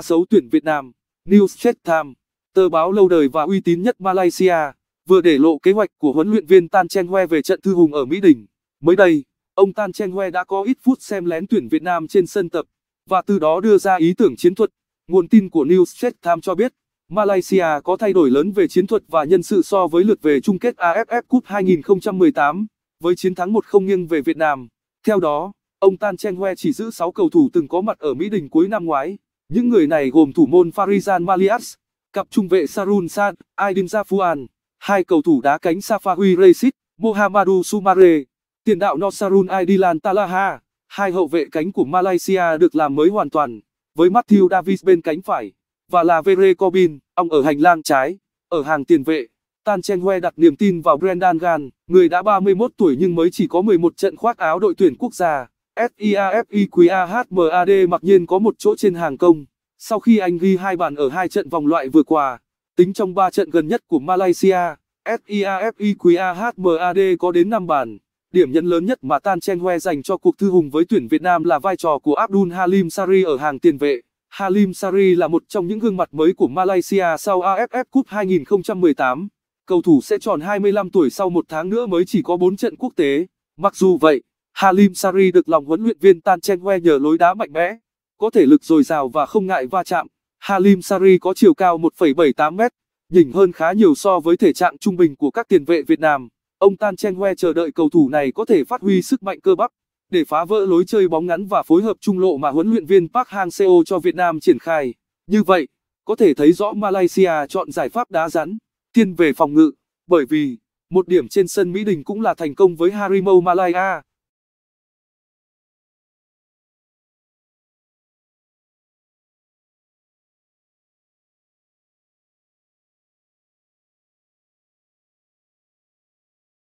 mã xấu tuyển Việt Nam, Newsjet Time, tờ báo lâu đời và uy tín nhất Malaysia, vừa để lộ kế hoạch của huấn luyện viên Tan Cheng Hoe về trận thư hùng ở Mỹ Đình. Mới đây, ông Tan Cheng Hoe đã có ít phút xem lén tuyển Việt Nam trên sân tập và từ đó đưa ra ý tưởng chiến thuật. Nguồn tin của Newsjet Time cho biết, Malaysia có thay đổi lớn về chiến thuật và nhân sự so với lượt về chung kết AFF Cup 2018 với chiến thắng 1-0 nghiêng về Việt Nam. Theo đó, ông Tan Cheng Hoe chỉ giữ 6 cầu thủ từng có mặt ở Mỹ Đình cuối năm ngoái. Những người này gồm thủ môn Farizan Malias, cặp trung vệ Sarun San, Aydin Zafuan, hai cầu thủ đá cánh Safawi Reis, Mohamadu Sumare, tiền đạo Nosarun Aidilan Talaha, hai hậu vệ cánh của Malaysia được làm mới hoàn toàn, với Matthew Davis bên cánh phải, và là Vere Corbin, ông ở hành lang trái, ở hàng tiền vệ. Tan Chen Hue đặt niềm tin vào Brendan Gan, người đã 31 tuổi nhưng mới chỉ có 11 trận khoác áo đội tuyển quốc gia. SIAFIQAHMAD mặc nhiên có một chỗ trên hàng công. Sau khi anh ghi hai bàn ở hai trận vòng loại vừa qua, tính trong 3 trận gần nhất của Malaysia, SIAFIQAHMAD có đến 5 bàn. Điểm nhấn lớn nhất mà Tan Cheng Hue dành cho cuộc thư hùng với tuyển Việt Nam là vai trò của Abdul Halim Sari ở hàng tiền vệ. Halim Sari là một trong những gương mặt mới của Malaysia sau AFF Cup 2018. Cầu thủ sẽ tròn 25 tuổi sau một tháng nữa mới chỉ có 4 trận quốc tế. Mặc dù vậy, Halim Sari được lòng huấn luyện viên Tan Cheng Hue nhờ lối đá mạnh mẽ có thể lực dồi dào và không ngại va chạm. Halim Sari có chiều cao 1,78 m nhỉnh hơn khá nhiều so với thể trạng trung bình của các tiền vệ Việt Nam. Ông Tan Cheng Hue chờ đợi cầu thủ này có thể phát huy sức mạnh cơ bắp để phá vỡ lối chơi bóng ngắn và phối hợp trung lộ mà huấn luyện viên Park Hang-seo cho Việt Nam triển khai. Như vậy, có thể thấy rõ Malaysia chọn giải pháp đá rắn, thiên về phòng ngự, bởi vì một điểm trên sân Mỹ Đình cũng là thành công với Harimau Malaya.